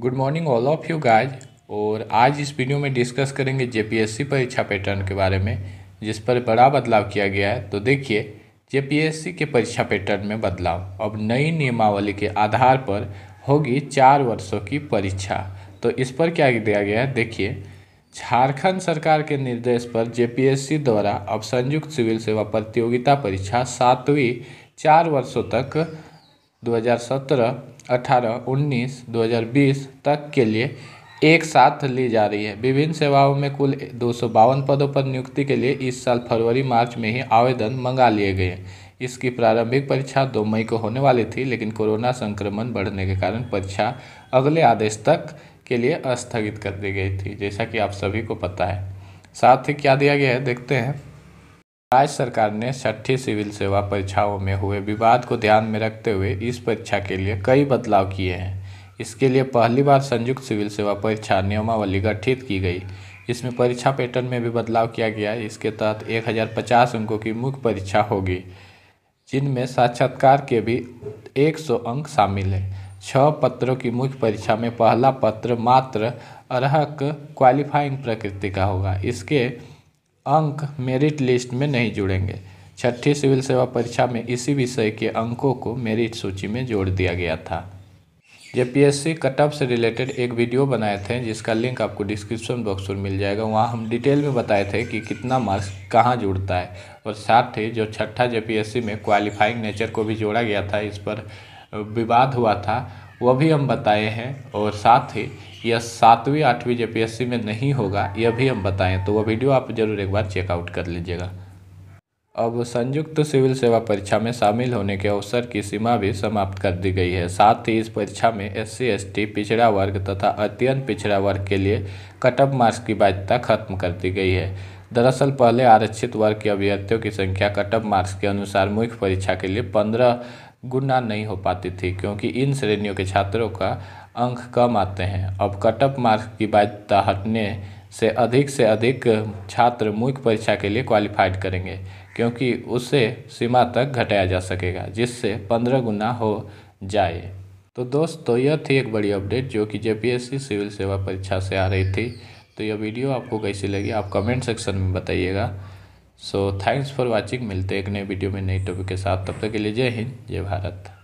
good morning all of you guys और आज इस वीडियो में डिस्कस करेंगे जेपीएससी परीक्षा पैटर्न के बारे में जिस पर बड़ा बदलाव किया गया है तो देखिए जेपीएससी के परीक्षा पैटर्न में बदलाव अब नई नियमावली के आधार पर होगी चार वर्षों की परीक्षा तो इस पर क्या दिया गया है देखिए झारखंड सरकार के निर्देश पर जे द्वारा अब संयुक्त सिविल सेवा प्रतियोगिता परीक्षा सातवीं चार वर्षों तक 2017 अठारह उन्नीस दो हज़ार बीस तक के लिए एक साथ ली जा रही है विभिन्न सेवाओं में कुल दो सौ बावन पदों पर नियुक्ति के लिए इस साल फरवरी मार्च में ही आवेदन मंगा लिए गए इसकी प्रारंभिक परीक्षा दो मई को होने वाली थी लेकिन कोरोना संक्रमण बढ़ने के कारण परीक्षा अगले आदेश तक के लिए स्थगित कर दी गई थी जैसा कि आप सभी को पता है साथ ही क्या दिया गया है देखते हैं राज्य सरकार ने छठी सिविल सेवा परीक्षाओं में हुए विवाद को ध्यान में रखते हुए इस परीक्षा के लिए कई बदलाव किए हैं इसके लिए पहली बार संयुक्त सिविल सेवा परीक्षा नियमावली गठित की गई इसमें परीक्षा पैटर्न में भी बदलाव किया गया इसके तहत 1050 अंकों की मुख्य परीक्षा होगी जिनमें साक्षात्कार के भी 100 अंक शामिल हैं छः पत्रों की मुख्य परीक्षा में पहला पत्र मात्र अरहक क्वालिफाइंग प्रकृति का होगा इसके अंक मेरिट लिस्ट में नहीं जुड़ेंगे छठी सिविल सेवा परीक्षा में इसी विषय के अंकों को मेरिट सूची में जोड़ दिया गया था J P S C cutoff से रिलेटेड एक वीडियो बनाए थे जिसका लिंक आपको डिस्क्रिप्शन बॉक्स में मिल जाएगा वहाँ हम डिटेल में बताए थे कि कितना मार्क्स कहाँ जुड़ता है और साथ ही जो छठा जे पी एस सी में क्वालिफाइंग नेचर को भी जोड़ा गया था इस पर विवाद हुआ था वह भी हम बताए हैं और साथ ही यह सातवीं आठवीं जेपीएससी में नहीं होगा यह भी हम बताएँ तो वह वीडियो आप ज़रूर एक बार चेकआउट कर लीजिएगा अब संयुक्त सिविल सेवा परीक्षा में शामिल होने के अवसर की सीमा भी समाप्त कर दी गई है साथ ही इस परीक्षा में एस सी पिछड़ा वर्ग तथा अत्यंत पिछड़ा वर्ग के लिए कटअप मार्क्स की बाध्यता खत्म कर दी गई है दरअसल पहले आरक्षित वर्ग के अभ्यर्थियों की संख्या कटअप मार्क्स के अनुसार मुख्य परीक्षा के लिए पंद्रह गुना नहीं हो पाती थी क्योंकि इन श्रेणियों के छात्रों का अंक कम आते हैं अब कटअप मार्क्स की बाध्यता हटने से अधिक से अधिक छात्र मुख्य परीक्षा के लिए क्वालिफाइड करेंगे क्योंकि उसे सीमा तक घटाया जा सकेगा जिससे पंद्रह गुना हो जाए तो दोस्तों यह थी एक बड़ी अपडेट जो कि जे सिविल सेवा परीक्षा से आ रही थी तो यह वीडियो आपको कैसी लगी आप कमेंट सेक्शन में बताइएगा सो थैंक्स फॉर वाचिंग मिलते एक नए वीडियो में नई टॉपिक के साथ तब तक के लिए जय हिंद जय भारत